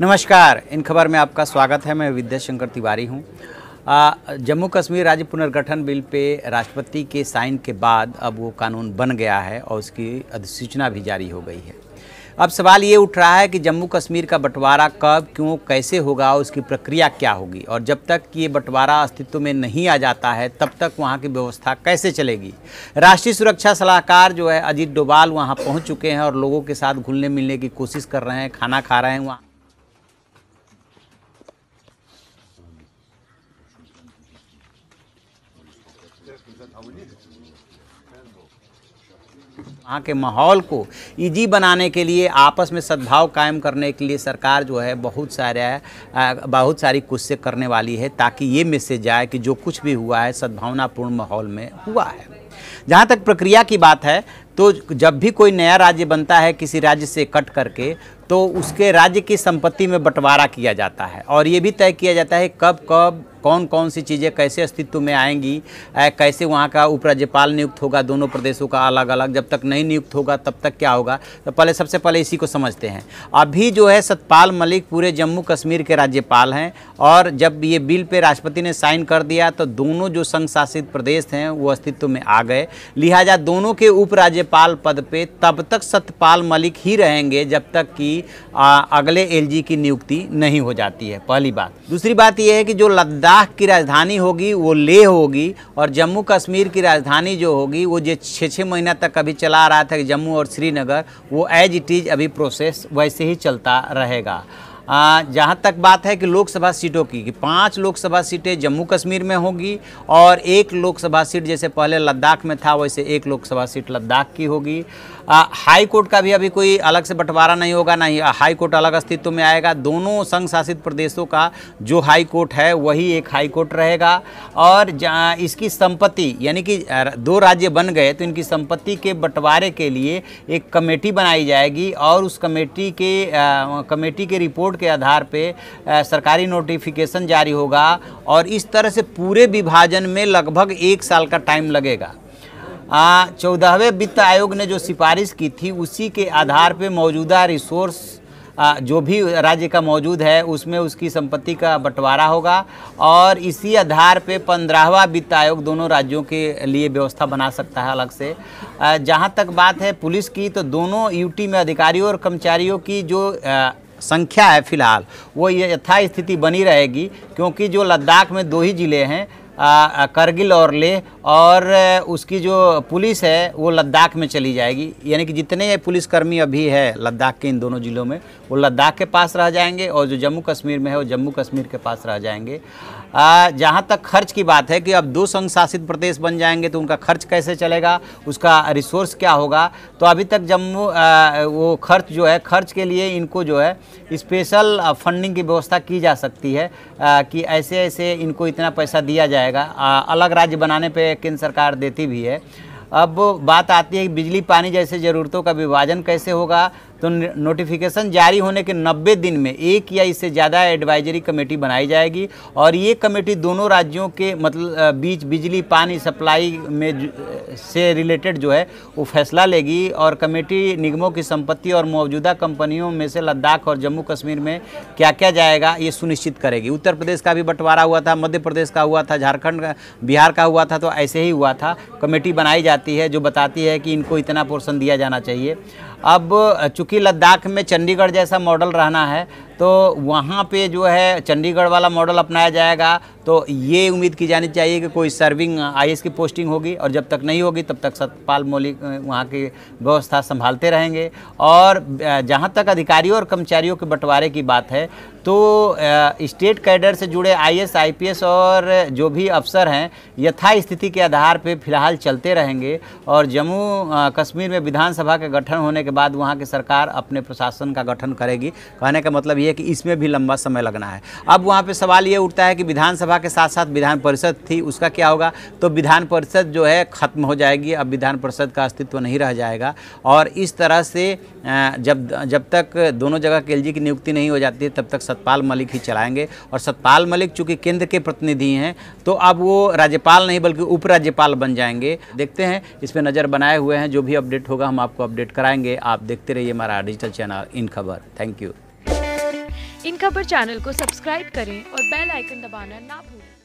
नमस्कार इन खबर में आपका स्वागत है मैं विद्याशंकर तिवारी हूँ जम्मू कश्मीर राज्य पुनर्गठन बिल पे राष्ट्रपति के साइन के बाद अब वो कानून बन गया है और उसकी अधिसूचना भी जारी हो गई है अब सवाल ये उठ रहा है कि जम्मू कश्मीर का बंटवारा कब क्यों कैसे होगा उसकी प्रक्रिया क्या होगी और जब तक ये बंटवारा अस्तित्व में नहीं आ जाता है तब तक वहाँ की व्यवस्था कैसे चलेगी राष्ट्रीय सुरक्षा सलाहकार जो है अजीत डोभाल वहाँ पहुँच चुके हैं और लोगों के साथ घुलने मिलने की कोशिश कर रहे हैं खाना खा रहे हैं वहाँ Yes, because how we need it. वहाँ के माहौल को इजी बनाने के लिए आपस में सद्भाव कायम करने के लिए सरकार जो है बहुत सारे बहुत सारी कुछ करने वाली है ताकि ये मैसेज जाए कि जो कुछ भी हुआ है सद्भावनापूर्ण माहौल में हुआ है जहाँ तक प्रक्रिया की बात है तो जब भी कोई नया राज्य बनता है किसी राज्य से कट करके तो उसके राज्य की संपत्ति में बंटवारा किया जाता है और ये भी तय किया जाता है कब कब कौन कौन सी चीज़ें कैसे अस्तित्व में आएंगी कैसे वहाँ का उपराज्यपाल नियुक्त होगा दोनों प्रदेशों का अलग अलग जब तक नहीं नियुक्त होगा तब तक क्या होगा तो पहले सबसे पहले इसी को समझते हैं अभी जो है सतपाल मलिक पूरे जम्मू कश्मीर के राज्यपाल हैं और जब ये बिल पे राष्ट्रपति ने साइन कर दिया तो दोनों जो संघ शासित प्रदेश हैं वो अस्तित्व में आ गए लिहाजा दोनों के उपराज्यपाल पद पर तब तक सतपाल मलिक ही रहेंगे जब तक कि की आ, अगले एलजी की नियुक्ति नहीं हो जाती है पहली बात दूसरी बात यह है कि जो लद्दाख की राजधानी होगी वो लेह होगी और जम्मू कश्मीर की राजधानी जो होगी वो जो छः छः महीना तक अभी चला रहा था जम्मू और श्रीनगर वो एज इट इज़ अभी प्रोसेस वैसे ही चलता रहेगा जहाँ तक बात है कि लोकसभा सीटों की कि पाँच लोकसभा सीटें जम्मू कश्मीर में होगी और एक लोकसभा सीट जैसे पहले लद्दाख में था वैसे एक लोकसभा सीट लद्दाख की होगी हाई कोर्ट का भी अभी कोई अलग से बंटवारा नहीं होगा ना ही हाई कोर्ट अलग अस्तित्व में आएगा दोनों संघ शासित प्रदेशों का जो हाई कोर्ट है वही एक हाई कोर्ट रहेगा और इसकी संपत्ति यानी कि दो राज्य बन गए तो इनकी संपत्ति के बंटवारे के लिए एक कमेटी बनाई जाएगी और उस कमेटी के आ, कमेटी के रिपोर्ट के आधार पे सरकारी नोटिफिकेशन जारी होगा और इस तरह से पूरे विभाजन में लगभग एक साल का टाइम लगेगा चौदहवें वित्त आयोग ने जो सिफारिश की थी उसी के आधार पे मौजूदा रिसोर्स जो भी राज्य का मौजूद है उसमें उसकी संपत्ति का बंटवारा होगा और इसी आधार पे पंद्रहवा वित्त आयोग दोनों राज्यों के लिए व्यवस्था बना सकता है अलग से जहां तक बात है पुलिस की तो दोनों यूटी में अधिकारियों और कर्मचारियों की जो संख्या है फिलहाल वो ये यथास्थिति बनी रहेगी क्योंकि जो लद्दाख में दो ही ज़िले हैं करगिल और ले और उसकी जो पुलिस है वो लद्दाख में चली जाएगी यानी कि जितने पुलिसकर्मी अभी है लद्दाख के इन दोनों ज़िलों में वो लद्दाख के पास रह जाएंगे और जो जम्मू कश्मीर में है वो जम्मू कश्मीर के पास रह जाएंगे जहाँ तक खर्च की बात है कि अब दो संघ शासित प्रदेश बन जाएंगे तो उनका खर्च कैसे चलेगा उसका रिसोर्स क्या होगा तो अभी तक जम्मू वो खर्च जो है खर्च के लिए इनको जो है स्पेशल फंडिंग की व्यवस्था की जा सकती है आ, कि ऐसे ऐसे इनको इतना पैसा दिया जाएगा आ, अलग राज्य बनाने पर केंद्र सरकार देती भी है अब बात आती है कि बिजली पानी जैसे ज़रूरतों का विभाजन कैसे होगा तो नोटिफिकेशन जारी होने के 90 दिन में एक या इससे ज़्यादा एडवाइजरी कमेटी बनाई जाएगी और ये कमेटी दोनों राज्यों के मतलब बीच बिजली पानी सप्लाई में से रिलेटेड जो है वो फैसला लेगी और कमेटी निगमों की संपत्ति और मौजूदा कंपनियों में से लद्दाख और जम्मू कश्मीर में क्या क्या जाएगा ये सुनिश्चित करेगी उत्तर प्रदेश का भी बंटवारा हुआ था मध्य प्रदेश का हुआ था झारखंड बिहार का हुआ था तो ऐसे ही हुआ था कमेटी बनाई जाती आती है जो बताती है कि इनको इतना पोर्सन दिया जाना चाहिए अब चूँकि लद्दाख में चंडीगढ़ जैसा मॉडल रहना है तो वहाँ पे जो है चंडीगढ़ वाला मॉडल अपनाया जाएगा तो ये उम्मीद की जानी चाहिए कि कोई सर्विंग आई की पोस्टिंग होगी और जब तक नहीं होगी तब तक सतपाल मौलिक वहाँ की व्यवस्था संभालते रहेंगे और जहाँ तक अधिकारियों और कर्मचारियों के बंटवारे की बात है तो स्टेट कैडर से जुड़े आईएएस एस और जो भी अफसर हैं यथास्थिति के आधार पर फिलहाल चलते रहेंगे और जम्मू कश्मीर में विधानसभा के गठन होने के के बाद वहाँ की सरकार अपने प्रशासन का गठन करेगी कहने का मतलब ये कि इसमें भी लंबा समय लगना है अब वहाँ पर सवाल ये उठता है कि विधानसभा के साथ साथ विधान परिषद थी उसका क्या होगा तो विधान परिषद जो है ख़त्म हो जाएगी अब विधान परिषद का अस्तित्व नहीं रह जाएगा और इस तरह से जब जब तक दोनों जगह के की नियुक्ति नहीं हो जाती है तब तक सतपाल मलिक ही चलाएंगे और सतपाल मलिक चूंकि केंद्र के प्रतिनिधि हैं तो अब वो राज्यपाल नहीं बल्कि उपराज्यपाल बन जाएंगे देखते हैं इस पर नज़र बनाए हुए हैं जो भी अपडेट होगा हम आपको अपडेट कराएंगे आप देखते रहिए हमारा डिजिटल चैनल इन खबर थैंक यू इन खबर चैनल को सब्सक्राइब करें और बेल आइकन दबाना ना भूलें